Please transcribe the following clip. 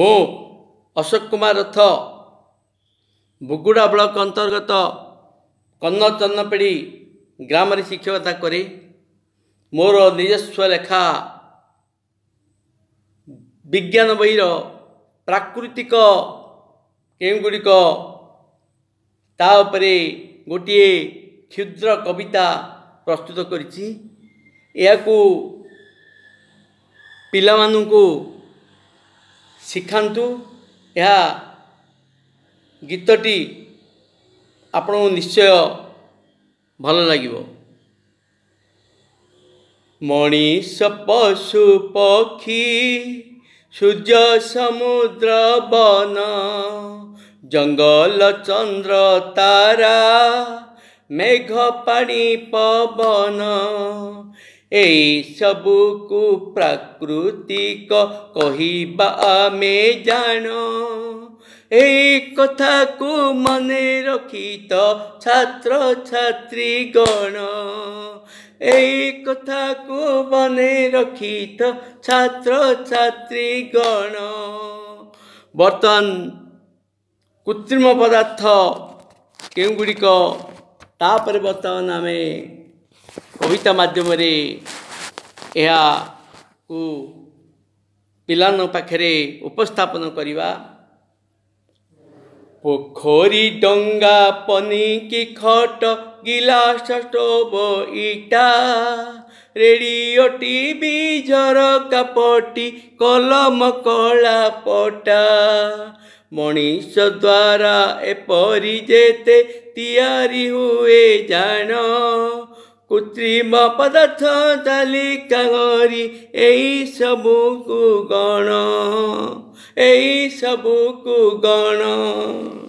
ମୁଁ ଅଶୋକ କୁମାର ରଥ ବୁଗୁଡ଼ା ବ୍ଲକ ଅନ୍ତର୍ଗତ କନ୍ନଚନ୍ନପିଢ଼ି ଗ୍ରାମରେ ଶିକ୍ଷକତା କରେ ମୋର ନିଜସ୍ୱ ଲେଖା ବିଜ୍ଞାନ ବହିର ପ୍ରାକୃତିକ କେଉଁଗୁଡ଼ିକ ତା ଉପରେ ଗୋଟିଏ କ୍ଷୁଦ୍ର କବିତା ପ୍ରସ୍ତୁତ କରିଛି ଏହାକୁ ପିଲାମାନଙ୍କୁ ଶିଖାନ୍ତୁ ଏହା ଗୀତଟି ଆପଣଙ୍କୁ ନିଶ୍ଚୟ ଭଲ ଲାଗିବ ମଣିଷ ପଶୁ ପକ୍ଷୀ ସୂର୍ଯ୍ୟ ସମୁଦ୍ର ବନ ଜଙ୍ଗଲ ଚନ୍ଦ୍ର ତାରା ମେଘ ପାଣି ପବନ এই সবুকু ପ୍ରାକୃତିକ କହିବା ଆମେ ଜାଣ এই কথাକୁ ମନେ ରଖିତ ଛାତ୍ରଛାତ୍ରୀଗଣ এই কথাକୁ ମନେ ରଖିତ ଛାତ୍ରଛାତ୍ରୀଗଣ ବର୍ତ୍ତମାନ କୃତ୍ରିମ ପଦାର୍ଥ କେଉଁଗୁଡ଼ିକ ତାପରେ ବର୍ତ୍ତମାନ ଆମେ କବିତା ମାଧ୍ୟମରେ ଏହାକୁ ପିଲାଙ୍କ ପାଖରେ ଉପସ୍ଥାପନ କରିବା ପୋଖରୀ ଡଙ୍ଗା ପନିକି ଖଟ ଗିଲାସ ଷ୍ଟୋଭ ଇଟା ରେଡ଼ିଓ ଟିଭି ଝରକା ପଟି କଲମ କଳା ପଟା ମଣିଷ ଦ୍ୱାରା ଏପରି ଯେତେ ତିଆରି ହୁଏ ଜାଣ कृत्रिम पदार्थ तालिका करी यही सब कु गण यही सब कु गण